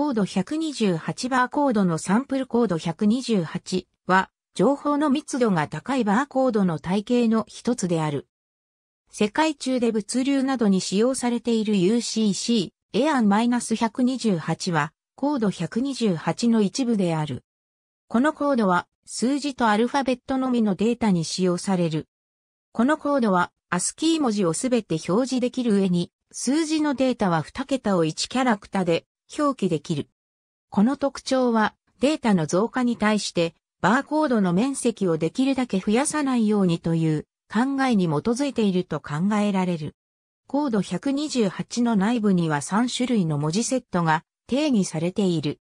コード128バーコードのサンプルコード128は、情報の密度が高いバーコードの体系の一つである。世界中で物流などに使用されている UCC、EAN-128 は、コード128の一部である。このコードは、数字とアルファベットのみのデータに使用される。このコードは、アスキー文字をすべて表示できる上に、数字のデータは2桁を1キャラクタで、表記できる。この特徴はデータの増加に対してバーコードの面積をできるだけ増やさないようにという考えに基づいていると考えられる。コード128の内部には3種類の文字セットが定義されている。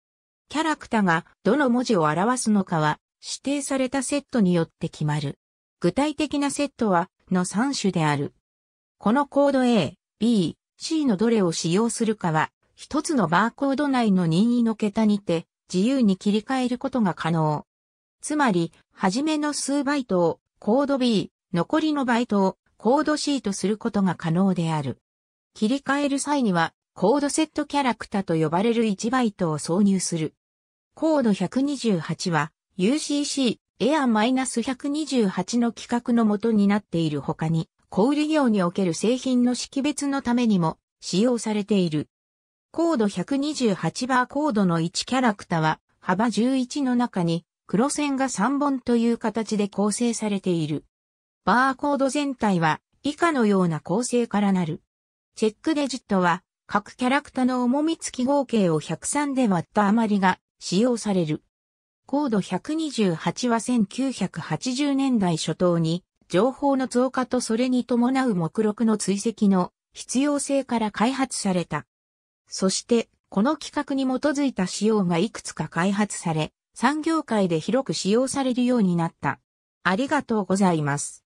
キャラクタがどの文字を表すのかは指定されたセットによって決まる。具体的なセットはの3種である。このコード A、B、C のどれを使用するかは一つのバーコード内の任意の桁にて、自由に切り替えることが可能。つまり、はじめの数バイトをコード B、残りのバイトをコード C とすることが可能である。切り替える際には、コードセットキャラクターと呼ばれる1バイトを挿入する。コード128は UCC Air-128 の規格のもとになっている他に、小売業における製品の識別のためにも使用されている。高度128バーコードの1キャラクターは幅11の中に黒線が3本という形で構成されている。バーコード全体は以下のような構成からなる。チェックデジットは各キャラクターの重み付き合計を103で割った余りが使用される。高度128は1980年代初頭に情報の増加とそれに伴う目録の追跡の必要性から開発された。そして、この規格に基づいた仕様がいくつか開発され、産業界で広く使用されるようになった。ありがとうございます。